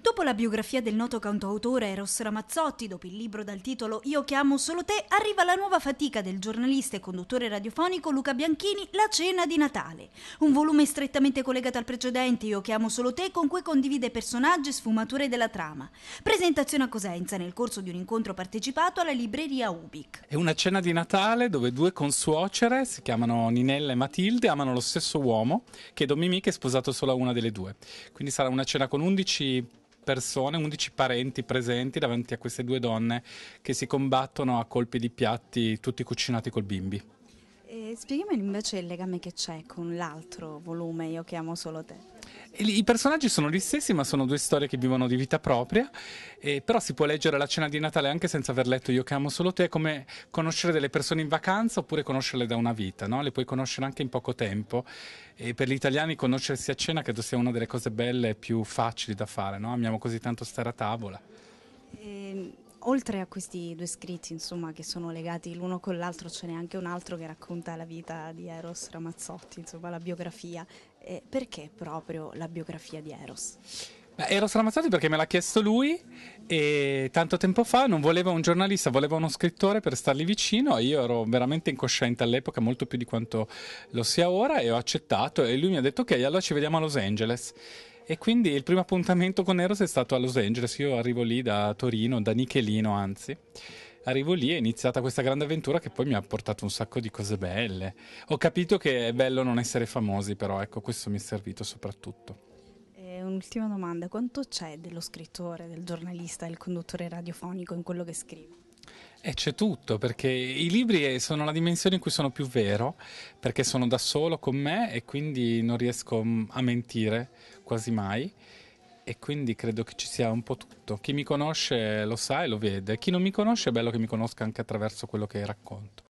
Dopo la biografia del noto cantautore Eros Ramazzotti, dopo il libro dal titolo Io chiamo solo te, arriva la nuova fatica del giornalista e conduttore radiofonico Luca Bianchini, La cena di Natale. Un volume strettamente collegato al precedente Io chiamo solo te, con cui condivide personaggi e sfumature della trama. Presentazione a Cosenza nel corso di un incontro partecipato alla libreria Ubic. È una cena di Natale dove due consuocere, si chiamano Ninella e Matilde, amano lo stesso uomo, che è Domimica è sposato solo a una delle due. Quindi sarà una cena con 11 persone, 11 parenti presenti davanti a queste due donne che si combattono a colpi di piatti tutti cucinati col bimbi. E spiegami invece il legame che c'è con l'altro volume, io chiamo solo te. I personaggi sono gli stessi, ma sono due storie che vivono di vita propria. Eh, però si può leggere la cena di Natale anche senza aver letto Io che amo solo te, come conoscere delle persone in vacanza oppure conoscerle da una vita, no? Le puoi conoscere anche in poco tempo. E per gli italiani conoscersi a cena credo sia una delle cose belle e più facili da fare, no? Amiamo così tanto stare a tavola. Ehm oltre a questi due scritti, insomma, che sono legati l'uno con l'altro, ce n'è anche un altro che racconta la vita di Eros Ramazzotti, insomma, la biografia. Eh, perché proprio la biografia di Eros? Beh, Eros Ramazzotti perché me l'ha chiesto lui e tanto tempo fa non voleva un giornalista, voleva uno scrittore per stargli vicino. Io ero veramente incosciente all'epoca, molto più di quanto lo sia ora, e ho accettato. E lui mi ha detto: Ok, allora ci vediamo a Los Angeles. E quindi il primo appuntamento con Eros è stato a Los Angeles. Io arrivo lì da Torino, da Nichelino anzi arrivo lì e è iniziata questa grande avventura che poi mi ha portato un sacco di cose belle. Ho capito che è bello non essere famosi, però ecco, questo mi è servito soprattutto. E un'ultima domanda, quanto c'è dello scrittore, del giornalista, del conduttore radiofonico in quello che scrive? E c'è tutto, perché i libri sono la dimensione in cui sono più vero, perché sono da solo con me e quindi non riesco mm, a mentire quasi mai. E quindi credo che ci sia un po' tutto. Chi mi conosce lo sa e lo vede. Chi non mi conosce è bello che mi conosca anche attraverso quello che racconto.